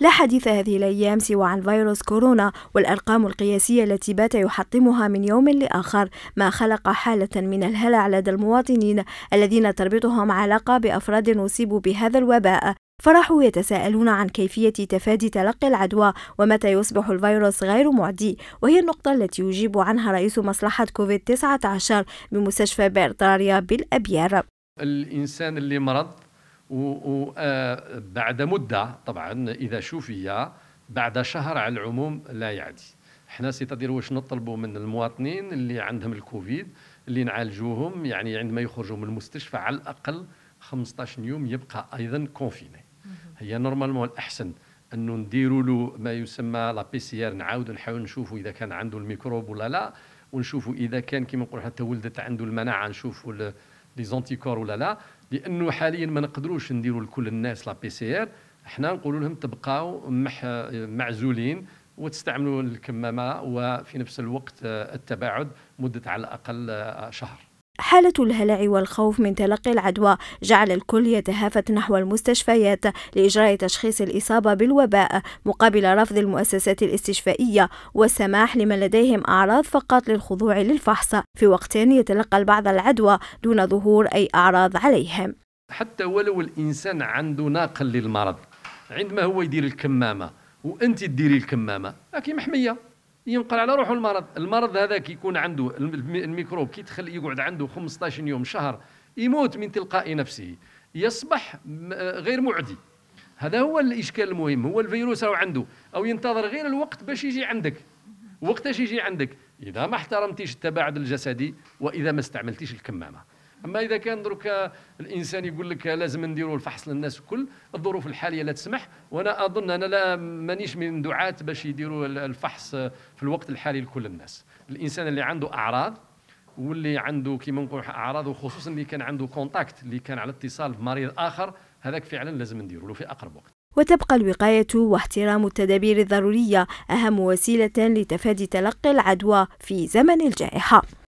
لا حديث هذه الأيام سوى عن فيروس كورونا والأرقام القياسية التي بات يحطمها من يوم لآخر ما خلق حالة من الهلع لدى المواطنين الذين تربطهم علاقة بأفراد أصيبوا بهذا الوباء فراحوا يتساءلون عن كيفية تفادي تلقي العدوى ومتى يصبح الفيروس غير معدي وهي النقطة التي يجيب عنها رئيس مصلحة كوفيد 19 بمستشفى بيرتاريا بالأبيار الإنسان اللي مرض وبعد آه، مدة طبعا إذا شوفي بعد شهر على العموم لا يعدي حنا سيتادير واش نطلبوا من المواطنين اللي عندهم الكوفيد اللي نعالجوهم يعني عندما يخرجوا من المستشفى على الاقل 15 يوم يبقى ايضا كونفيني هي نورمالمون الاحسن انه نديروا له ما يسمى لا بي سي ار نعاودوا نحاولوا نشوفوا اذا كان عنده الميكروب ولا لا ونشوفوا اذا كان كما نقولوا حتى ولدت عنده المناعه نشوفوا لي زونتيكور ولا لا لانه حاليا ما نقدروش نديروا لكل الناس لا بي سي ار حنا نقولوا لهم تبقاو معزولين وتستعملوا الكمامه وفي نفس الوقت التباعد مده على الاقل شهر حالة الهلع والخوف من تلقي العدوى جعل الكل يتهافت نحو المستشفيات لإجراء تشخيص الإصابة بالوباء مقابل رفض المؤسسات الاستشفائية والسماح لمن لديهم أعراض فقط للخضوع للفحص في وقت يتلقى البعض العدوى دون ظهور أي أعراض عليهم حتى ولو الإنسان عنده ناقل للمرض عندما هو يدير الكمامة وأنت تديري الكمامة لكن محمية ينقل على روحه المرض المرض هذا يكون عنده الميكروب كي يقعد عنده 15 يوم شهر يموت من تلقاء نفسه يصبح غير معدي هذا هو الاشكال المهم هو الفيروس او عنده او ينتظر غير الوقت باش يجي عندك وقتاش يجي عندك اذا ما احترمتيش التباعد الجسدي واذا ما استعملتيش الكمامه اما اذا كان درك الانسان يقول لك لازم نديروا الفحص للناس الكل الظروف الحاليه لا تسمح وانا اظن انا لا مانيش من دعاه باش يديروا الفحص في الوقت الحالي لكل الناس الانسان اللي عنده اعراض واللي عنده كيما نقول اعراض وخصوصا اللي كان عنده كونتاكت اللي كان على اتصال بمريض اخر هذاك فعلا لازم نديروا له في اقرب وقت وتبقى الوقاية واحترام التدابير الضرورية أهم وسيلة لتفادي تلقي العدوى في زمن الجائحة